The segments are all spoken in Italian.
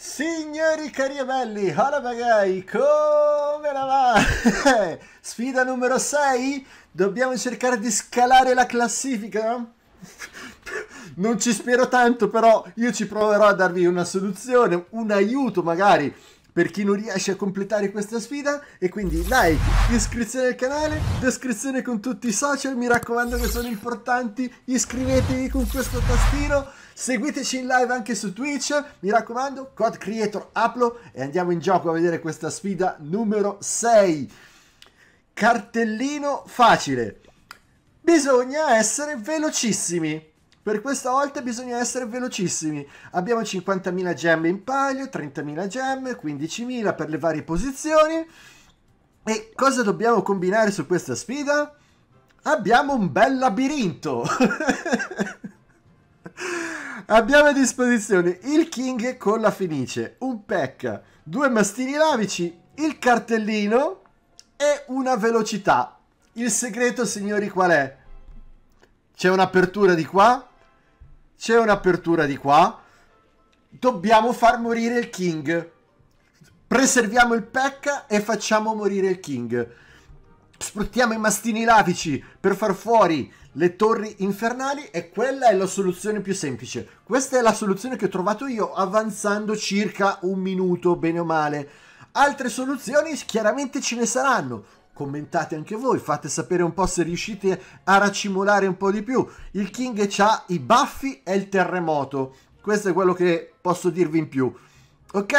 Signori cari e belli, hola bagai, come la va? Sfida numero 6? Dobbiamo cercare di scalare la classifica? Non ci spero tanto, però io ci proverò a darvi una soluzione, un aiuto magari per chi non riesce a completare questa sfida e quindi like, iscrizione al canale, descrizione con tutti i social, mi raccomando che sono importanti, iscrivetevi con questo tastino, seguiteci in live anche su Twitch, mi raccomando, Code Creator Uplo e andiamo in gioco a vedere questa sfida numero 6. Cartellino facile. Bisogna essere velocissimi. Per questa volta bisogna essere velocissimi. Abbiamo 50.000 gemme in palio, 30.000 gemme, 15.000 per le varie posizioni. E cosa dobbiamo combinare su questa sfida? Abbiamo un bel labirinto! Abbiamo a disposizione il King con la fenice, un Pekka, due mastini lavici, il cartellino e una velocità. Il segreto, signori, qual è? C'è un'apertura di qua, c'è un'apertura di qua. Dobbiamo far morire il King. Preserviamo il pecca e facciamo morire il King. Sfruttiamo i mastini lavici per far fuori le torri infernali e quella è la soluzione più semplice. Questa è la soluzione che ho trovato io avanzando circa un minuto, bene o male. Altre soluzioni chiaramente ce ne saranno commentate anche voi, fate sapere un po' se riuscite a racimolare un po' di più. Il King ha i baffi e il terremoto, questo è quello che posso dirvi in più. Ok?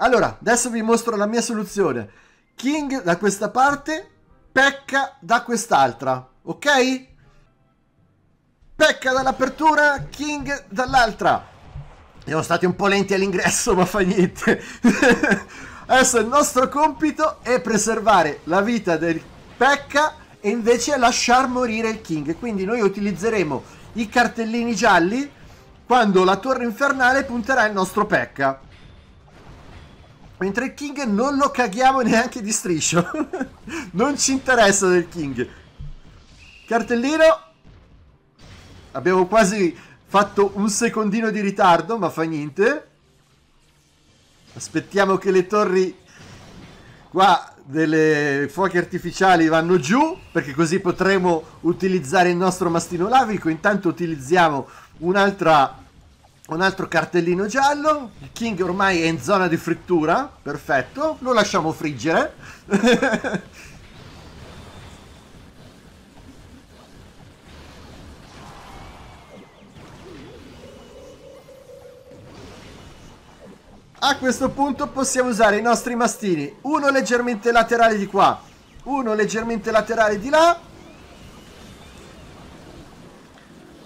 Allora, adesso vi mostro la mia soluzione. King da questa parte, Pecca da quest'altra, ok? Pecca dall'apertura, King dall'altra. Siamo stati un po' lenti all'ingresso, ma fa niente. Adesso il nostro compito è preservare la vita del Pekka e invece lasciar morire il King. Quindi noi utilizzeremo i cartellini gialli quando la torre infernale punterà il nostro Pekka. Mentre il King non lo caghiamo neanche di striscio. non ci interessa del King. Cartellino. Abbiamo quasi fatto un secondino di ritardo, ma fa niente. Aspettiamo che le torri qua delle fuochi artificiali vanno giù perché così potremo utilizzare il nostro mastino lavico. Intanto utilizziamo un'altra un altro cartellino giallo. Il King ormai è in zona di frittura, perfetto. Lo lasciamo friggere. A questo punto possiamo usare i nostri mastini, uno leggermente laterale di qua, uno leggermente laterale di là.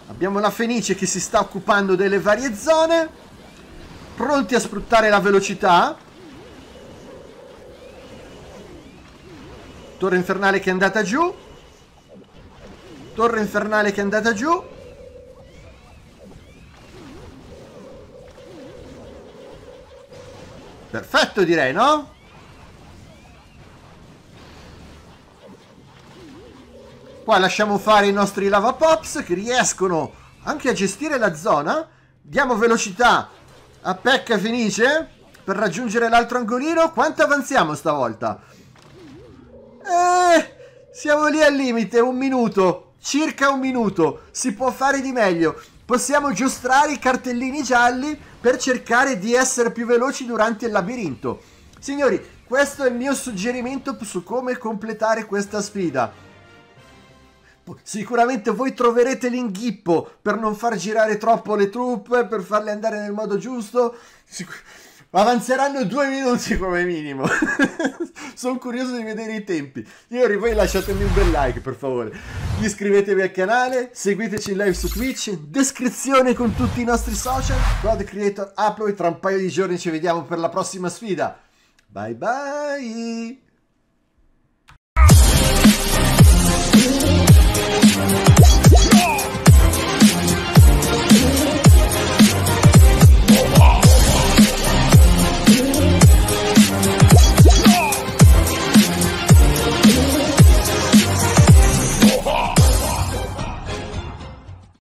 Abbiamo la Fenice che si sta occupando delle varie zone, pronti a sfruttare la velocità. Torre infernale che è andata giù. Torre infernale che è andata giù. Perfetto direi, no? Qua lasciamo fare i nostri lava pops che riescono anche a gestire la zona. Diamo velocità a Pecca Fenice per raggiungere l'altro angolino. Quanto avanziamo stavolta? Eh, siamo lì al limite, un minuto, circa un minuto. Si può fare di meglio possiamo giostrare i cartellini gialli per cercare di essere più veloci durante il labirinto. Signori, questo è il mio suggerimento su come completare questa sfida. Sicuramente voi troverete l'inghippo per non far girare troppo le truppe, per farle andare nel modo giusto. Sic avanzeranno due minuti come minimo. sono curioso di vedere i tempi. Ieri voi lasciatemi un bel like per favore. Iscrivetevi al canale, seguiteci in live su Twitch, descrizione con tutti i nostri social. God Creator Upload, tra un paio di giorni ci vediamo per la prossima sfida. Bye bye!